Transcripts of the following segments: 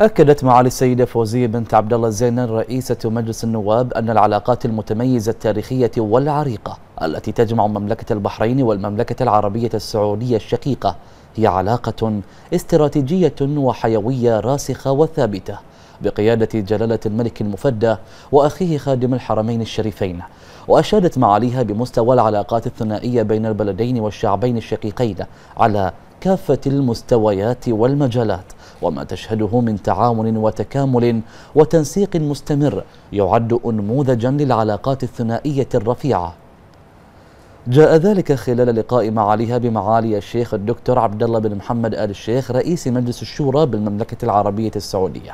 أكدت معالي السيدة فوزية بنت عبد الله الزينن رئيسة مجلس النواب أن العلاقات المتميزة التاريخية والعريقة التي تجمع مملكة البحرين والمملكة العربية السعودية الشقيقة هي علاقة استراتيجية وحيوية راسخة وثابتة بقيادة جلالة الملك المفدى وأخيه خادم الحرمين الشريفين وأشادت معاليها بمستوى العلاقات الثنائية بين البلدين والشعبين الشقيقين على كافة المستويات والمجالات وما تشهده من تعاون وتكامل وتنسيق مستمر يعد أنموذجا للعلاقات الثنائية الرفيعة جاء ذلك خلال لقاء معاليها بمعالي الشيخ الدكتور عبد الله بن محمد آل الشيخ رئيس مجلس الشورى بالمملكة العربية السعودية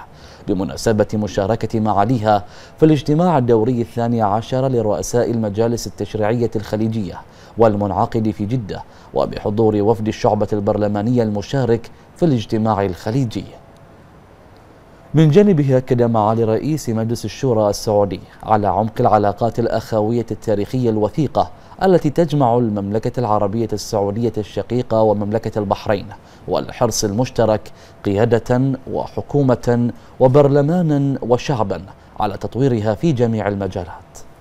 بمناسبة مشاركة معاليها في الاجتماع الدوري الثاني عشر لرؤساء المجالس التشريعية الخليجية والمنعقد في جدة وبحضور وفد الشعبة البرلمانية المشارك في الاجتماع الخليجي من جانبه أكد معالي رئيس مجلس الشورى السعودي على عمق العلاقات الأخوية التاريخية الوثيقة التي تجمع المملكة العربية السعودية الشقيقة ومملكة البحرين والحرص المشترك قيادة وحكومة وبرلمانا وشعبا على تطويرها في جميع المجالات